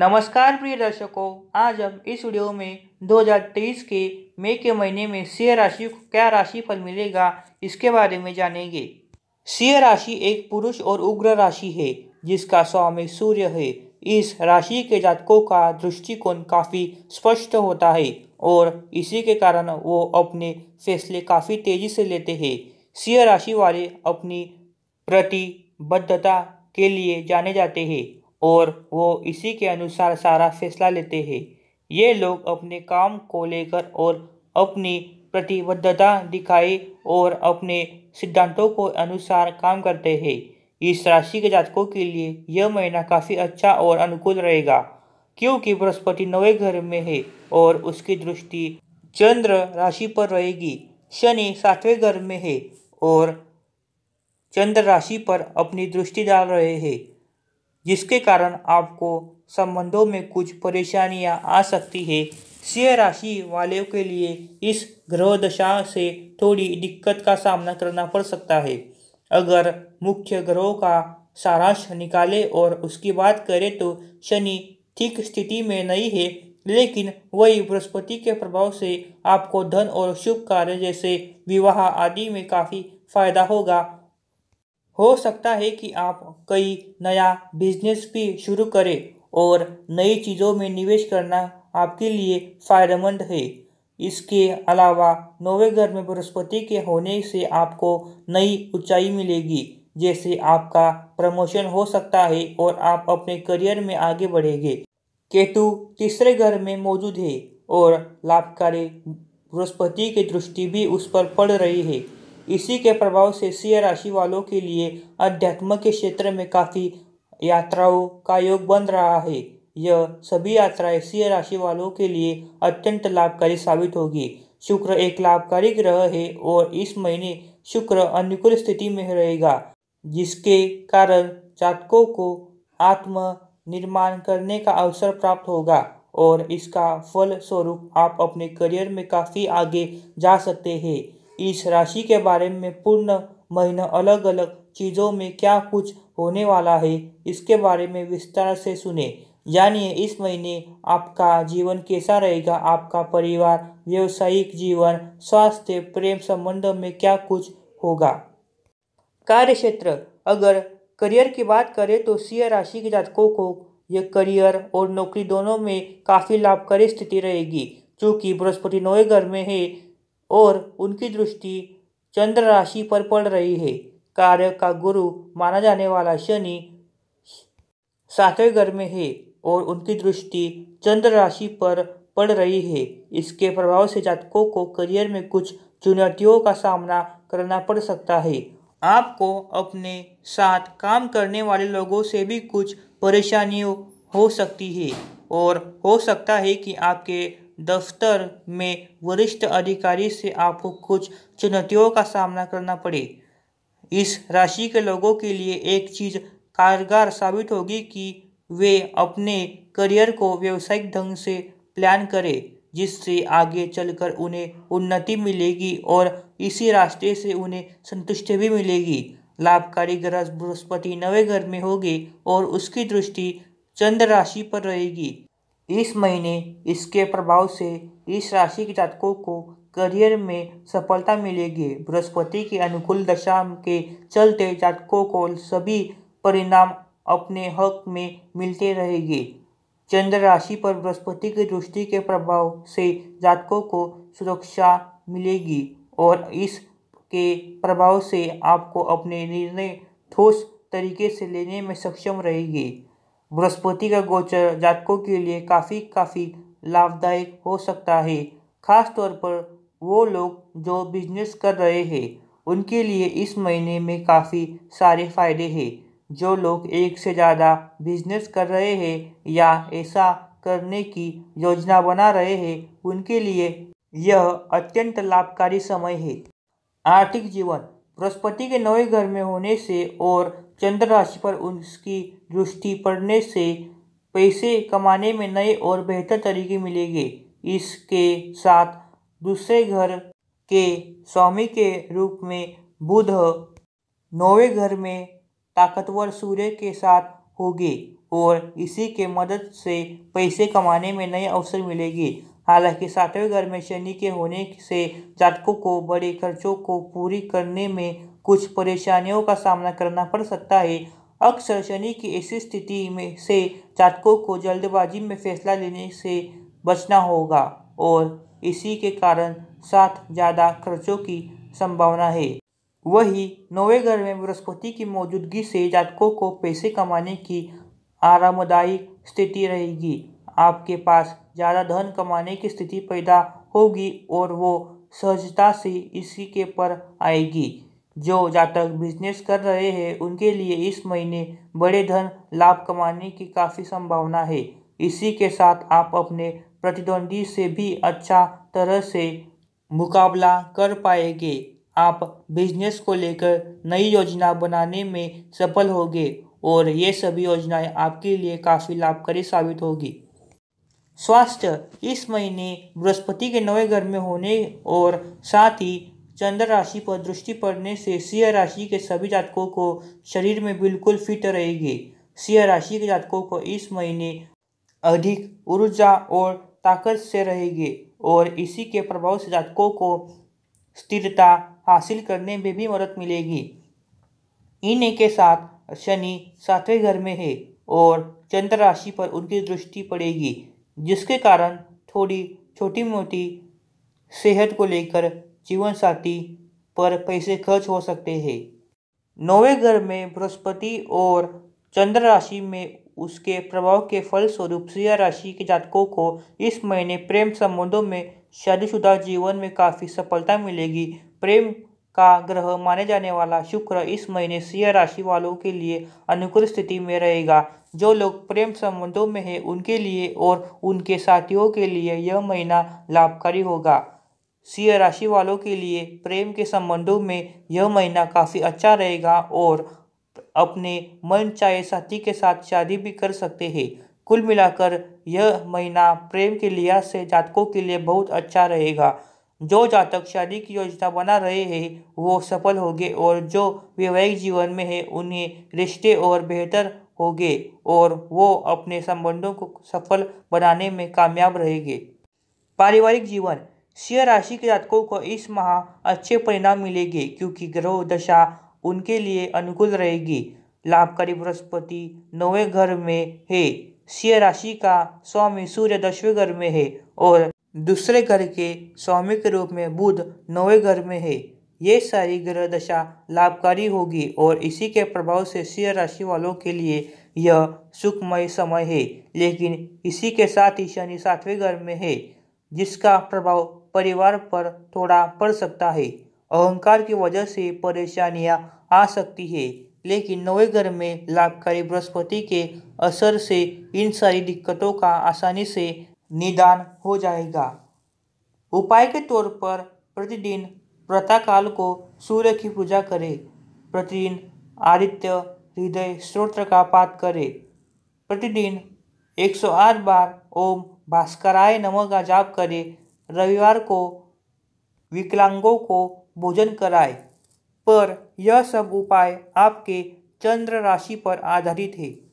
नमस्कार प्रिय दर्शकों आज हम इस वीडियो में 2023 के मई के महीने में सिंह राशि को क्या राशि फल मिलेगा इसके बारे में जानेंगे सिंह राशि एक पुरुष और उग्र राशि है जिसका स्वामी सूर्य है इस राशि के जातकों का दृष्टिकोण काफ़ी स्पष्ट होता है और इसी के कारण वो अपने फैसले काफ़ी तेजी से लेते हैं सिंह राशि वाले अपनी प्रतिबद्धता के लिए जाने जाते हैं और वो इसी के अनुसार सारा फैसला लेते हैं ये लोग अपने काम को लेकर और अपनी प्रतिबद्धता दिखाई और अपने सिद्धांतों को अनुसार काम करते हैं इस राशि के जातकों के लिए यह महीना काफ़ी अच्छा और अनुकूल रहेगा क्योंकि बृहस्पति नवे घर में है और उसकी दृष्टि चंद्र राशि पर रहेगी शनि सातवें घर में है और चंद्र राशि पर अपनी दृष्टि डाल रहे हैं जिसके कारण आपको संबंधों में कुछ परेशानियां आ सकती है सिंह राशि वालों के लिए इस ग्रह दशा से थोड़ी दिक्कत का सामना करना पड़ सकता है अगर मुख्य ग्रहों का सारांश निकाले और उसकी बात करें तो शनि ठीक स्थिति में नहीं है लेकिन वही बृहस्पति के प्रभाव से आपको धन और शुभ कार्य जैसे विवाह आदि में काफ़ी फायदा होगा हो सकता है कि आप कई नया बिजनेस भी शुरू करें और नई चीज़ों में निवेश करना आपके लिए फ़ायदेमंद है इसके अलावा नौवे घर में बृहस्पति के होने से आपको नई ऊंचाई मिलेगी जैसे आपका प्रमोशन हो सकता है और आप अपने करियर में आगे बढ़ेंगे केतु तीसरे घर में मौजूद है और लाभकारी बृहस्पति की दृष्टि भी उस पर पड़ रही है इसी के प्रभाव से सिंह राशि वालों के लिए अध्यात्म के क्षेत्र में काफ़ी यात्राओं का योग बन रहा है यह सभी यात्राएं सिंह राशि वालों के लिए अत्यंत लाभकारी साबित होगी शुक्र एक लाभकारी ग्रह है और इस महीने शुक्र अनुकूल स्थिति में रहेगा जिसके कारण जातकों को आत्म निर्माण करने का अवसर प्राप्त होगा और इसका फल स्वरूप आप अपने करियर में काफ़ी आगे जा सकते हैं इस राशि के बारे में पूर्ण महीना अलग अलग चीज़ों में क्या कुछ होने वाला है इसके बारे में विस्तार से सुने जानिए इस महीने आपका जीवन कैसा रहेगा आपका परिवार व्यवसायिक जीवन स्वास्थ्य प्रेम संबंध में क्या कुछ होगा कार्य क्षेत्र अगर करियर की बात करें तो सिंह राशि के जातकों को यह करियर और नौकरी दोनों में काफ़ी लाभकारी स्थिति रहेगी क्योंकि बृहस्पति नौवे घर में है और उनकी दृष्टि चंद्र राशि पर पड़ रही है कार्य का गुरु माना जाने वाला शनि सातवें घर में है और उनकी दृष्टि चंद्र राशि पर पड़ रही है इसके प्रभाव से जातकों को करियर में कुछ चुनौतियों का सामना करना पड़ सकता है आपको अपने साथ काम करने वाले लोगों से भी कुछ परेशानियों हो सकती है और हो सकता है कि आपके दफ्तर में वरिष्ठ अधिकारी से आपको कुछ चुनौतियों का सामना करना पड़े इस राशि के लोगों के लिए एक चीज़ कारगर साबित होगी कि वे अपने करियर को व्यावसायिक ढंग से प्लान करें जिससे आगे चलकर उन्हें उन्नति मिलेगी और इसी रास्ते से उन्हें संतुष्टि भी मिलेगी लाभकारी ग्रह बृहस्पति नवे घर में होगी और उसकी दृष्टि चंद्र राशि पर रहेगी इस महीने इसके प्रभाव से इस राशि के जातकों को करियर में सफलता मिलेगी बृहस्पति की अनुकूल दशा के चलते जातकों को सभी परिणाम अपने हक में मिलते रहेंगे चंद्र राशि पर बृहस्पति की दृष्टि के प्रभाव से जातकों को सुरक्षा मिलेगी और इसके प्रभाव से आपको अपने निर्णय ठोस तरीके से लेने में सक्षम रहेगी बृहस्पति का गोचर जातकों के लिए काफ़ी काफ़ी लाभदायक हो सकता है खास तौर पर वो लोग जो बिजनेस कर रहे हैं उनके लिए इस महीने में काफ़ी सारे फायदे हैं जो लोग एक से ज़्यादा बिजनेस कर रहे हैं या ऐसा करने की योजना बना रहे हैं उनके लिए यह अत्यंत लाभकारी समय है आर्थिक जीवन बृहस्पति के नए घर में होने से और चंद्र राशि पर उसकी दृष्टि पड़ने से पैसे कमाने में नए और बेहतर तरीके मिलेंगे इसके साथ दूसरे घर के स्वामी के रूप में बुध नौवे घर में ताकतवर सूर्य के साथ होगी और इसी के मदद से पैसे कमाने में नए अवसर मिलेंगे हालांकि सातवें घर में शनि के होने से जातकों को बड़े खर्चों को पूरी करने में कुछ परेशानियों का सामना करना पड़ सकता है अक्सर शनि की ऐसी स्थिति में से जातकों को जल्दबाजी में फैसला लेने से बचना होगा और इसी के कारण साथ ज़्यादा खर्चों की संभावना है वही नौवे घर में बृहस्पति की मौजूदगी से जातकों को पैसे कमाने की आरामदायी स्थिति रहेगी आपके पास ज़्यादा धन कमाने की स्थिति पैदा होगी और वो सहजता से इसी के पर आएगी जो जातक बिजनेस कर रहे हैं उनके लिए इस महीने बड़े धन लाभ कमाने की काफ़ी संभावना है इसी के साथ आप अपने प्रतिद्वंदी से भी अच्छा तरह से मुकाबला कर पाएंगे आप बिजनेस को लेकर नई योजना बनाने में सफल होंगे और ये सभी योजनाएं आपके लिए काफ़ी लाभकारी साबित होगी स्वास्थ्य इस महीने बृहस्पति के नवे घर में होने और साथ ही चंद्र राशि पर दृष्टि पड़ने से सिंह राशि के सभी जातकों को शरीर में बिल्कुल फिट रहेगी सिंह राशि के जातकों को इस महीने अधिक ऊर्जा और ताकत से रहेगी और इसी के प्रभाव से जातकों को स्थिरता हासिल करने में भी मदद मिलेगी इन्हीं के साथ शनि सातवें घर में है और चंद्र राशि पर उनकी दृष्टि पड़ेगी जिसके कारण थोड़ी छोटी मोटी सेहत को लेकर जीवनसाथी पर पैसे खर्च हो सकते हैं नौवें घर में बृहस्पति और चंद्र राशि में उसके प्रभाव के फलस्वरूप सिंह राशि के जातकों को इस महीने प्रेम संबंधों में शादीशुदा जीवन में काफ़ी सफलता मिलेगी प्रेम का ग्रह माने जाने वाला शुक्र इस महीने सिंह राशि वालों के लिए अनुकूल स्थिति में रहेगा जो लोग प्रेम संबंधों में हैं उनके लिए और उनके साथियों के लिए यह महीना लाभकारी होगा सिंह राशि वालों के लिए प्रेम के संबंधों में यह महीना काफ़ी अच्छा रहेगा और अपने मन चाहे साथी के साथ शादी भी कर सकते हैं कुल मिलाकर यह महीना प्रेम के लिहाज से जातकों के लिए बहुत अच्छा रहेगा जो जातक शादी की योजना बना रहे हैं वो सफल होंगे और जो वैवाहिक जीवन में है उन्हें रिश्ते और बेहतर होंगे और वो अपने संबंधों को सफल बनाने में कामयाब रहेंगे पारिवारिक जीवन सिंह राशि के जातकों को इस माह अच्छे परिणाम मिलेंगे क्योंकि ग्रह दशा उनके लिए अनुकूल रहेगी लाभकारी बृहस्पति नौवें घर में है सिंह राशि का स्वामी सूर्य दसवें घर में है और दूसरे घर के स्वामी के रूप में बुध नौवें घर में है ये सारी ग्रह दशा लाभकारी होगी और इसी के प्रभाव से सिंह राशि वालों के लिए यह सुखमय समय है लेकिन इसी के साथ ही शनि सातवें घर में है जिसका प्रभाव परिवार पर थोड़ा पड़ सकता है अहंकार की वजह से परेशानियां आ सकती है लेकिन नवे घर में लाभकारी बृहस्पति के असर से इन सारी दिक्कतों का आसानी से निदान हो जाएगा उपाय के तौर पर प्रतिदिन प्रातःकाल को सूर्य की पूजा करें प्रतिदिन आदित्य हृदय स्त्रोत्र का पाठ करें प्रतिदिन 108 बार ओम भास्कराय नमः का जाप करें रविवार को विकलांगों को भोजन कराए पर यह सब उपाय आपके चंद्र राशि पर आधारित है